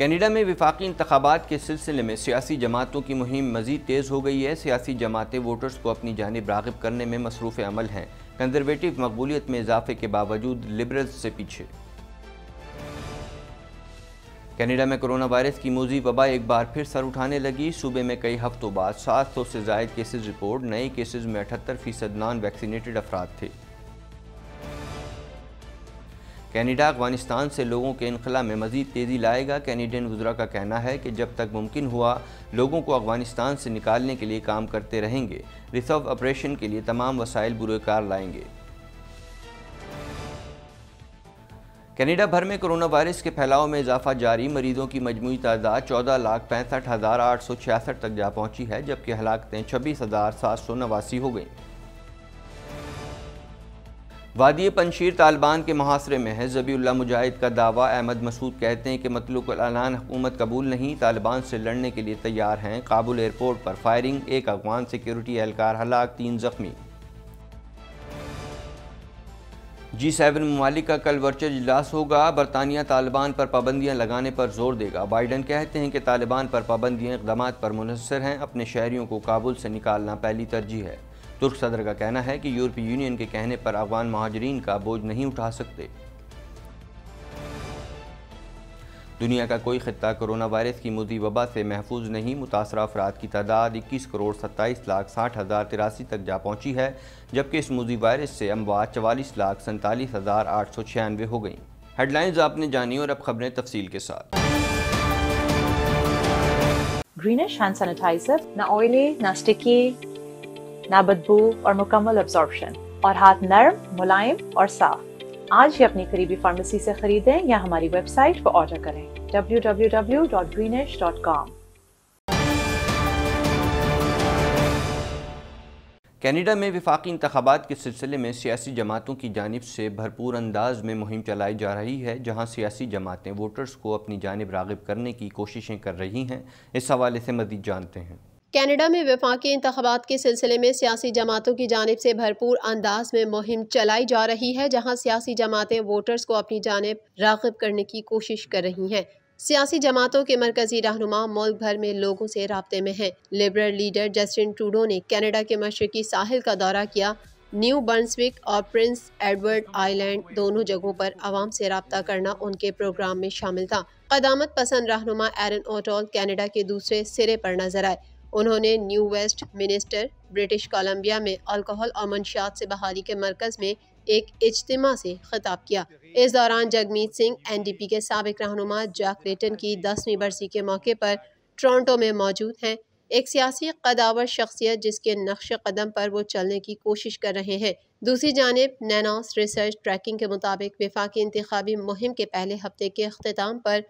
Canada में विफाकी इंतबात के सिलसिले में सियासी जमातों की मुहिम मजीद तेज़ हो गई है सियासी जमातें वोटर्स को अपनी जानब रागब करने में मसरूफ़ अमल हैं कंजरवेटिव मकबूलीत में इजाफे के बावजूद लिबरल्स से पीछे कनाडा में कोरोना वायरस की मोजी वबा एक बार फिर सर उठाने लगी सूबे में कई हफ्तों बाद सात सौ से जायद केसेज रिपोर्ट नए केसेज में अठहत्तर फीसद नॉन वैक्सीनेटेड अफराद थे कैनेडा अफगानिस्तान से लोगों के इनखला में मजीद तेज़ी लाएगा कैनेडियन वज्रा का कहना है कि जब तक मुमकिन हुआ लोगों को अफगानिस्तान से निकालने के लिए काम करते रहेंगे रिसर्व ऑपरेशन के लिए तमाम वसाइल बुरेकार लाएंगे कनाडा भर में कोरोना वायरस के फैलाव में इजाफा जारी मरीजों की मजमू तादाद चौदह लाख पैंसठ हज़ार आठ सौ छियासठ तक जा पहुंची है जबकि हलाकतें छब्बीस हज़ार सात सौ नवासी हो गईं वादी पनशीर तालिबान के मुहासरे में है जबील्ला मुजाहिद का दावा अहमद मसूद कहते हैं कि मतलूकान हुकूमत कबूल नहीं तालिबान से लड़ने के लिए तैयार हैं काबुल एयरपोर्ट पर फायरिंग एक अफगान सिक्योरिटी एहलकार हलाक तीन जख्मी जी सेवन ममालिक का कल वर्चुअल इजलास होगा बरतानिया तालिबान पर पाबंदियाँ लगाने पर जोर देगा बाइडन कहते हैं कि तालिबान पर पाबंदियाँ इकदाम पर मुनसर हैं अपने शहरीों को काबुल से निकालना पहली तरजीह है तुर्क सदर का कहना है कि यूरोपीय यूनियन के कहने पर अफगान महाजरीन का बोझ नहीं उठा सकते दुनिया का कोई खत्ता कोरोना वायरस की मुजी वबा से महफूज नहीं मुतासर अफराद की तादाद इक्कीस करोड़ सत्ताईस लाख साठ हज़ार तिरासी तक जा पहुँची है जबकि इस मुजी वायरस से अमवात चवालीस लाख सैंतालीस हज़ार आठ सौ छियानवे हो गई हेडलाइंस आपने जानी और अब खबरें तफसील के साथ ग्रीनिश हैंड सैनिटाइजर ना ऑयली ना स्टिकी ना बदबू और मुकम्मल एब्जॉर्बशन और हाथ नरम मुलायम और साफ आज ही अपनी करीबी फार्मेसी से खरीदें या हमारी वेबसाइट पर ऑर्डर करें www.greenish.com कनाडा में विफाकी इंतबात के सिलसिले में सियासी जमातों की जानब से भरपूर अंदाज में मुहिम चलाई जा रही है जहां सियासी जमातें वोटर्स को अपनी जानब रागब करने की कोशिशें कर रही हैं इस हवाले से मजीद जानते हैं कनाडा में वफाकी इंतबात के सिलसिले में सियासी जमातों की जानब से भरपूर अंदाज में मुहिम चलाई जा रही है जहां सियासी जमातें वोटर्स को अपनी जानब रागब करने की कोशिश कर रही हैं सियासी जमातों के मरकजी रहनुमा मुल्क भर में लोगों से रबते में हैं लिबरल लीडर जस्टिन टूडो ने कनाडा के मशरकी साहिल का दौरा किया न्यू बर्नसविक और प्रिंस एडवर्ड आइलैंड दोनों जगहों पर आवाम से रबता करना उनके प्रोग्राम में शामिल था कदामत पसंद रहनुमा एरन ओटोल कनाडा के दूसरे सिरे पर नजर आए उन्होंने new westminster British Columbia में अल्कोहल और मनशात से बहाली के मरकज़ में एक इज्तम से खिताब किया इस दौरान Jagmeet Singh N D P के सबक रहनुमा जैक लेटन की दसवीं बरसी के मौके पर टोरंटो में मौजूद हैं एक सियासी कदावर शख्सियत जिसके नक्श कदम पर वो चलने की कोशिश कर रहे हैं दूसरी जानब नैनास रिसर्च ट्रैकिंग के मुताबिक विफाकी इंतबी मुहिम के पहले हफ्ते के अख्ताम पर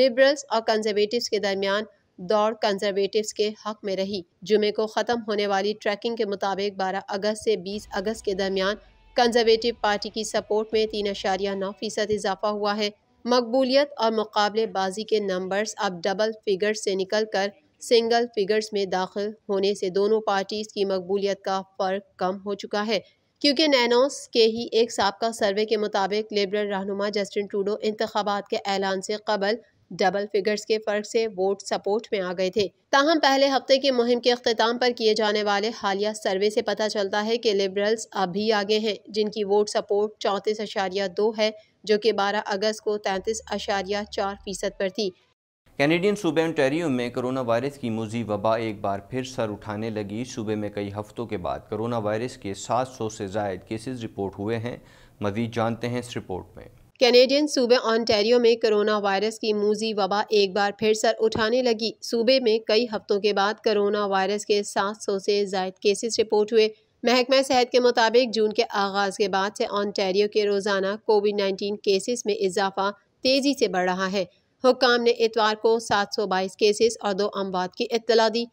लिबरल्स और कंजर्वेटिव के दरमियान दौड़ कंजर्वेटिव के हक में रही जुमे को ख़त्म होने वाली ट्रैकिंग के मुताबिक 12 अगस्त से 20 अगस्त के दरमियान कंजर्वेटिव पार्टी की सपोर्ट में तीन अशारिया नौ फीसद इजाफा हुआ है मकबूलियत और मुकाबलेबाजी के नंबर्स अब डबल फिगर्स से निकल कर सिंगल फिगर्स में दाखिल होने से दोनों पार्टीज की मकबूलियत का फ़र्क कम हो चुका है क्योंकि नैनोस के ही एक सबका सर्वे के मुताबिक लिबरल रहनुमा जस्टिन ट्रूडो इंतबात के ऐलान से कबल डबल फिगर्स के फर्क से वोट सपोर्ट में आ गए थे ताहम पहले हफ्ते की मुहिम के अख्ताम पर किए जाने वाले हालिया सर्वे से पता चलता है कि लिबरल्स अभी आगे हैं जिनकी वोट सपोर्ट चौंतीस अशारिया दो है जो कि 12 अगस्त को तैंतीस अशारिया चार फीसद पर थी कैनेडियन सूबे ओंटेरियो में कोरोना वायरस की मुजी वबा एक बार फिर सर उठाने लगी सूबे में कई हफ्तों के बाद कोरोना वायरस के सात से जायद केसेज रिपोर्ट हुए हैं मजीद जानते हैं इस रिपोर्ट में कैनेडियन सूबे ऑनटेरियो में कोरोना वायरस की मूजी वबा एक बार फिर सर उठाने लगी सूबे में कई हफ्तों के बाद कोरोना वायरस के 700 से जायद केसेस रिपोर्ट हुए महकमा सेहत के मुताबिक जून के आगाज़ के बाद से ऑनटेरियो के रोज़ाना कोविड 19 केसेस में इजाफा तेज़ी से बढ़ रहा है हुकाम ने इतवार को बाईस केसेस और दो अमवात की इतला दी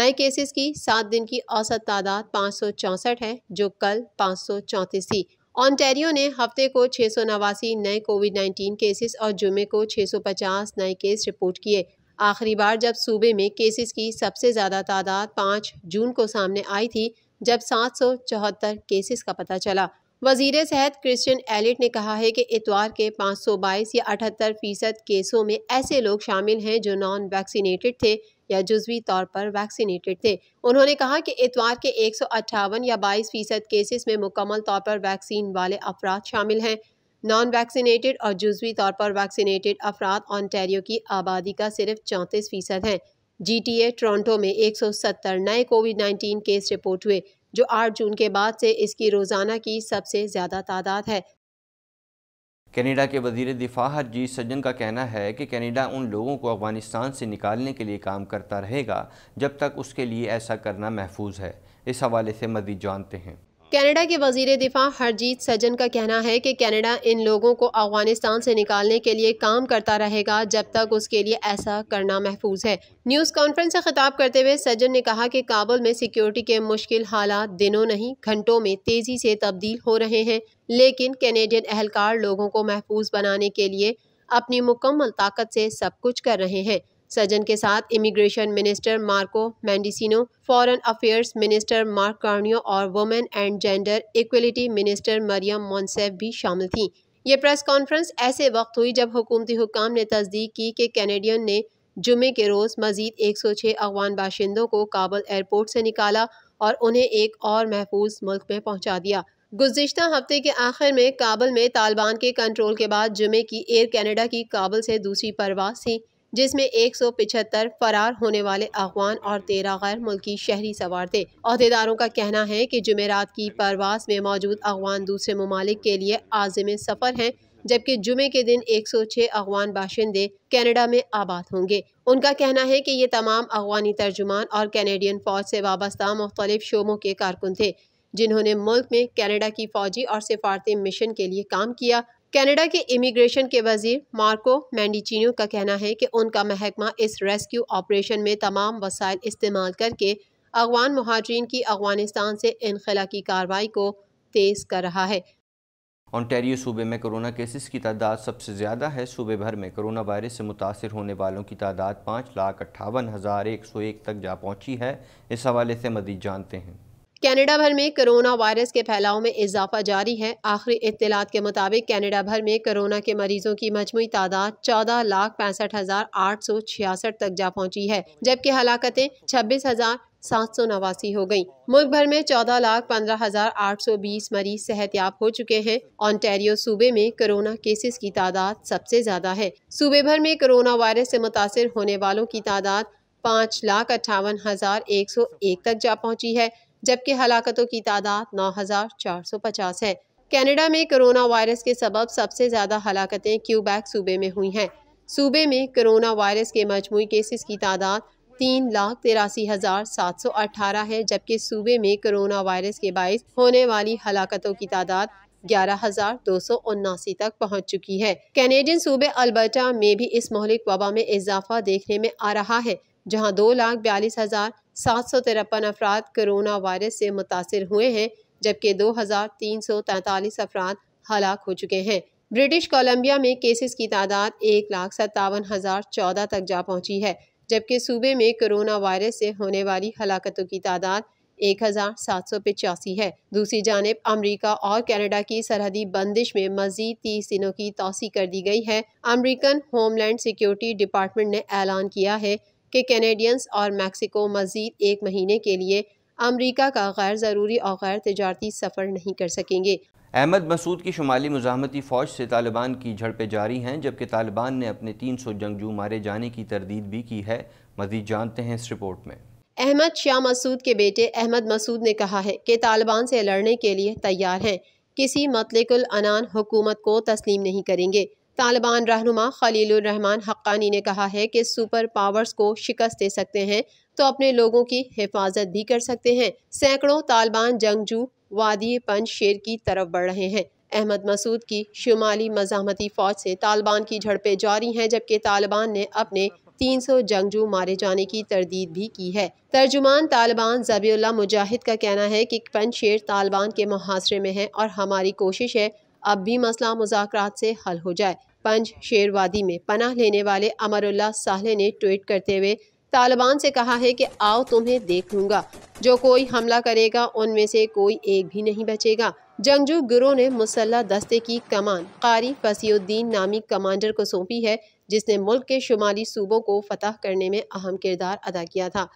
नए केसेस की सात दिन की औसत तादाद पाँच है जो कल पाँच थी ऑनटेरियो ने हफ्ते को छः नए कोविड 19 केसेस और जुमे को 650 नए केस रिपोर्ट किए आखिरी बार जब सूबे में केसेस की सबसे ज़्यादा तादाद पाँच जून को सामने आई थी जब सात सौ चौहत्तर केसेस का पता चला वजीर सेहत क्रिश्चियन एलिट ने कहा है कि इतवार के 522 या अठहत्तर फीसद केसों में ऐसे लोग शामिल हैं जो नॉन वैक्सीनेटेड थे या जुजवी तौर पर वैक्सीनेटेड थे उन्होंने कहा कि इतवार के एक या बाईस फीसद केसेस में मुकम्मल तौर पर वैक्सीन वाले अफराद शामिल हैं नॉन वैक्सीनेटेड और जुजवी तौर पर वैक्सीनेटेड अफराद ऑनटेरियो की आबादी का सिर्फ चौंतीस फीसद हैं जीटीए टोरंटो में 170 नए कोविड 19 केस रिपोर्ट हुए जो 8 जून के बाद से इसकी रोज़ाना की सबसे ज़्यादा तादाद है कनाडा के वजीर दिफा हरजीत सज्जन का कहना है कि कनाडा उन लोगों को अफगानिस्तान से निकालने के लिए काम करता रहेगा जब तक उसके लिए ऐसा करना महफूज है इस हवाले से मजीद जानते हैं कनाडा के वजीर दिफा हरजीत सज्जन का कहना है कि कनाडा इन लोगों को अफगानिस्तान से निकालने के लिए काम करता रहेगा जब तक उसके लिए ऐसा करना महफूज है न्यूज़ कॉन्फ्रेंस से खिताब करते हुए सज्जन ने कहा कि काबुल में सिक्योरिटी के मुश्किल हालात दिनों नहीं घंटों में तेज़ी से तब्दील हो रहे हैं लेकिन कैनेडियन अहलकार लोगों को महफूज बनाने के लिए अपनी मुकम्मल ताकत से सब कुछ कर रहे हैं सजन के साथ immigration minister Marco Mendicino foreign affairs minister Marc Garneau और women and gender equality minister Maryam Monsef भी शामिल थीं ये प्रेस कॉन्फ्रेंस ऐसे वक्त हुई जब हुकूमती हुकाम ने तस्दीक की कि कैनेडियन ने जुमे के रोज़ मजीद एक सौ छः अफगान बाशिंदों को काबुल एयरपोर्ट से निकाला और उन्हें एक और महफूज मुल्क में पहुँचा दिया गुजशत हफ्ते के आखिर में काबुल में तालिबान के कंट्रोल के बाद जुमे की एयर कैनेडा की काबुल से दूसरी परवाज थी जिसमें एक सौ पिछहत्तर फरार होने वाले अफगान और तेरह गैर मुल्की शहरी सवार थे अहदेदारों का कहना है कि जुमेरात की परवास में मौजूद अफगान दूसरे ममालिक के लिए आजम सफ़र हैं जबकि जुमे के दिन 106 अफगान बाशिंदे कैनेडा में आबाद होंगे उनका कहना है कि ये तमाम अफगानी तर्जुमान और कैनेडियन फ़ौज से वाबस्ता मुख्तलिफ शोबों के कारकुन थे जिन्होंने मुल्क में कैनेडा की फ़ौजी और सिफारती मिशन के लिए काम किया कनाडा के इमिग्रेशन के वजीर मार्को मैंडीचिनो का कहना है कि उनका महकमा इस रेस्क्यू ऑपरेशन में तमाम वसाइल इस्तेमाल करके अफगान महाजरीन की अफगानिस्तान से इनखला की कार्रवाई को तेज़ कर रहा है ऑनटेरियो सूबे में कोरोना केसेस की तादाद सबसे ज़्यादा है सूबे भर में कोरोना वायरस से मुतासर होने वालों की तादाद पाँच लाख अट्ठावन हज़ार एक सौ एक तक जा पहुँची है इस हवाले से मजीद जानते हैं कनाडा भर में कोरोना वायरस के फैलाव में इजाफा जारी है आखिरी इतलात के मुताबिक कनाडा भर में कोरोना के मरीजों की मजमू तादाद चौदह लाख पैंसठ हज़ार आठ सौ छियासठ तक जा पहुंची है जबकि हलाकतें छब्बीस हज़ार सात सौ नवासी हो गयी मुल्क भर में चौदह लाख पंद्रह हजार आठ सौ बीस मरीज याब हो चुके हैं ऑन्टेरियो सूबे में कोरोना केसेस की तादाद सबसे ज्यादा है सूबे भर में कोरोना वायरस से मुतासर होने वालों की तादाद पाँच लाख अट्ठावन हजार एक सौ एक तक जा पहुंची है जबकि हलाकतों की तादाद 9,450 है कनाडा में कोरोना वायरस के सबब सबसे ज़्यादा हलाकतें क्यूबैक सूबे में हुई हैं सूबे में कोरोना वायरस के मजमू केसेस की तादाद तीन लाख तिरासी हज़ार सात सौ अठारह है जबकि सूबे में कोरोना वायरस के बायस होने वाली हलाकतों की तादाद ग्यारह हज़ार दो सौ उन्नासी तक पहुँच चुकी है कैनेडियन सूबे अल्बर्टा में भी इस मोहलिक वबा में इजाफा देखने में आ रहा है जहाँ दो लाख बयालीस हज़ार सात सौ तिरपन अफराद करोना वायरस से मुतासर हुए हैं जबकि दो हज़ार तीन सौ तैंतालीस अफराद हलाक हो चुके हैं ब्रिटिश कोलंबिया में केसेस की तादाद एक लाख सत्तावन हज़ार चौदह तक जा पहुंची है जबकि सूबे में कोरोना वायरस से होने वाली हलाकतों की तादाद एक हज़ार सात सौ पचासी है दूसरी जानब अमरीका और कैनेडा की सरहदी बंदिश में मजीद तीस दिनों की तोसी कर दी गई है अमरीकन होमलैंड सिक्योरिटी डिपार्टमेंट ने ऐलान किया है कि कैनेडियंस और मैक्सिको मज़ीद एक महीने के लिए अमरीका का गैर ज़रूरी और गैर तजारती सफ़र नहीं कर सकेंगे अहमद मसूद की शुमाली मजामती फ़ौज से तालिबान की झड़पें जारी हैं जबकि तालिबान ने अपने तीन सौ जंगजू मारे जाने की तरदीद भी की है मजीद जानते हैं इस रिपोर्ट में अहमद शाह मसूद के बेटे अहमद मसूद ने कहा है कि तालिबान से लड़ने के लिए तैयार हैं किसी मतलकुल अनान हुकूमत को तस्लीम नहीं करेंगे तालिबान रहनुमा खलीलरहमान हक्कानी ने कहा है कि सुपर पावर्स को शिकस्त दे सकते हैं तो अपने लोगों की हिफाजत भी कर सकते हैं सैकड़ों तालिबान जंगजू वादी शेर की तरफ बढ़ रहे हैं अहमद मसूद की शुमाली मजामती फ़ौज से तालिबान की झड़पें जारी हैं जबकि तालिबान ने अपने 300 जंगजू मारे जाने की तरदीद भी की है तर्जुमान तालिबान जबी मुजाहिद का कहना है कि शेर तालिबान के मुहासरे में है और हमारी कोशिश है अब भी मसला मुजात से हल हो जाए पंज शेरवादी में पनाह लेने वाले अमरुल्ला साहले ने ट्वीट करते हुए तालिबान से कहा है कि आओ तुम्हें देख लूँगा जो कोई हमला करेगा उनमें से कोई एक भी नहीं बचेगा जंगजू गुरु ने मुसल्ला दस्ते की कमान कारी फसीुद्दीन नामी कमांडर को सौंपी है जिसने मुल्क के शुमाली सूबों को फतह करने में अहम किरदार अदा किया था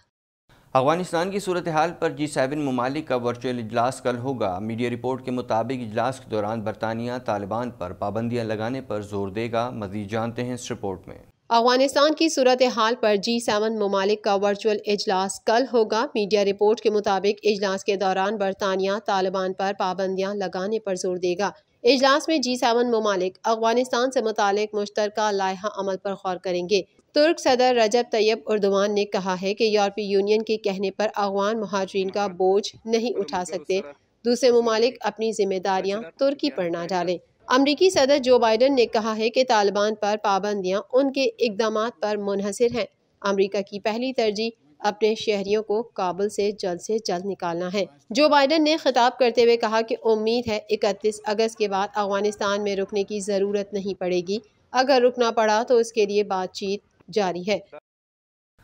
अफगानिस्तान की सूरत हाल पर जी सेवन ममालिक का वर्चुअल इजलास कल होगा मीडिया रिपोर्ट के मुताबिक इजलास के दौरान बरतानिया तालिबान पर पाबंदियां लगाने पर जोर देगा मजीद जानते हैं इस रिपोर्ट में अफगानिस्तान की सूरत हाल पर जी सेवन ममालिक का वर्चुअल इजलास कल होगा मीडिया रिपोर्ट के मुताबिक इजलास के दौरान बरतानिया तालिबान पर पाबंदियाँ लगाने पर जोर देगा इजलास में जी सेवन ममालिक अफगानिस्तान से मुतल मुश्तर लाइह अमल पर गौर करेंगे तुर्क सदर रजब तैयब उर्दवान ने कहा है कि यूरोपीय यूनियन के कहने पर अफगान महाजरीन का बोझ नहीं उठा सकते दूसरे ममालिक अपनी जिम्मेदारियां तुर्की पर ना डालें अमरीकी सदर जो बाइडन ने कहा है कि तालिबान पर पाबंदियां उनके इकदाम पर मुनहसर हैं अमरीका की पहली तरजीह अपने शहरियों को काबुल से जल्द से जल्द निकालना है जो बाइडन ने खिताब करते हुए कहा कि उम्मीद है 31 अगस्त के बाद अफगानिस्तान में रुकने की ज़रूरत नहीं पड़ेगी अगर रुकना पड़ा तो उसके लिए बातचीत जारी है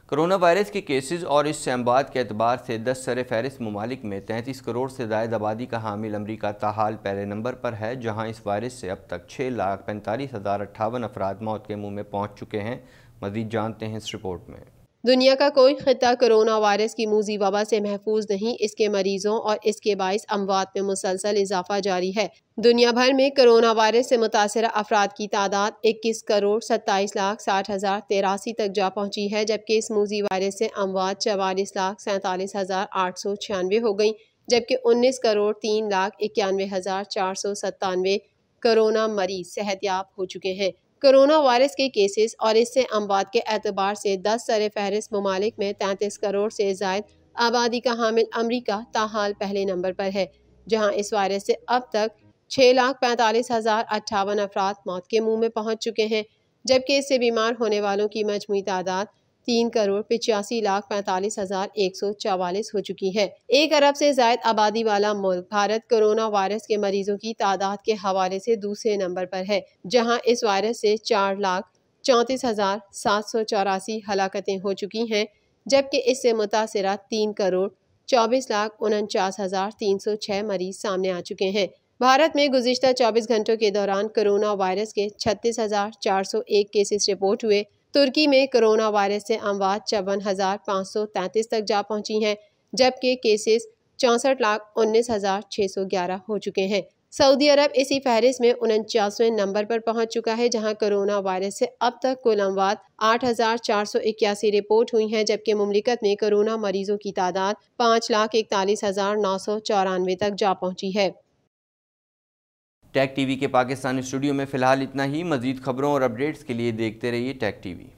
कोरोना वायरस के केसेस और इस अमबाद के अतबार से दस सर फहरिस्त ममालिक में तैंतीस करोड़ से जायद आबादी का हामिल अमरीका ताहाल पहले नंबर पर है जहाँ इस वायरस से अब तक छः लाख पैंतालीस हज़ार अट्ठावन अफराद मौत के मुँह में पहुँच चुके हैं मजीद जानते हैं इस रिपोर्ट में दुनिया का कोई ख़त्ता कोरोना वायरस की मूजी वबा से महफूज नहीं इसके मरीजों और इसके बायस अमवात में मुसलसल इजाफा जारी है दुनिया भर में कोरोना वायरस से मुतासर अफराद की तादाद इक्कीस करोड़ सत्ताईस लाख साठ हज़ार तिरासी तक जा पहुंची है जबकि इस मूजी वायरस से अमवात चवालीस लाख सैंतालीस हज़ार आठ सौ छियानवे हो गई जबकि उन्नीस करोड़ तीन लाख इक्यानवे हज़ार चार सौ सत्तानवे कोरोना मरीज सेहतियाब हो चुके हैं कोरोना वायरस के केसेस और इससे अमवाद के अतबार से दस सर फहरस्त ममालिक में तैंतीस करोड़ से जायद आबादी का हामिल अमरीका ताहाल पहले नंबर पर है जहाँ इस वायरस से अब तक छः लाख पैंतालीस हज़ार अट्ठावन अफराद मौत के मुँह में पहुँच चुके हैं जबकि इससे बीमार होने वालों की मजमू तादाद तीन करोड़ पिचासी लाख पैंतालीस हजार एक सौ चवालीस हो चुकी है एक अरब से जायद आबादी वाला मुल्क भारत कोरोना वायरस के मरीजों की तादाद के हवाले से दूसरे नंबर पर है जहां इस वायरस से चार लाख चौंतीस हजार सात सौ चौरासी हलाकतें हो चुकी हैं जबकि इससे मुतासरा तीन करोड़ चौबीस लाख उनचास हजार तीन सौ छः मरीज सामने आ चुके हैं भारत में गुजशत 24 घंटों के दौरान कोरोना वायरस के 36,401 केसेस रिपोर्ट हुए तुर्की में कोरोना वायरस से अमवात चौवन हज़ार पाँच सौ तैंतीस तक जा पहुंची हैं जबकि केसेस चौंसठ लाख उन्नीस हज़ार छः सौ ग्यारह हो चुके हैं सऊदी अरब इसी फहरिस्त में उनचासवें नंबर पर पहुंच चुका है जहां कोरोना वायरस से अब तक कुल अमवात आठ हज़ार चार सौ इक्यासी रिपोर्ट हुई हैं जबकि ममलिकत में कोरोना मरीजों की तादाद पाँच लाख इकतालीस हज़ार नौ सौ चौरानवे तक जा पहुंची है टैग टीवी के पाकिस्तान स्टूडियो में फ़िलहाल इतना ही मजीद खबरों और अपडेट्स के लिए देखते रहिए tag TV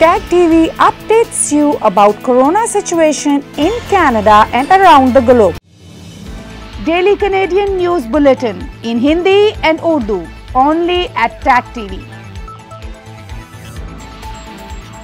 Tag TV updates you about corona situation in Canada and around the globe. Daily Canadian News Bulletin in Hindi and Urdu only at Tag TV.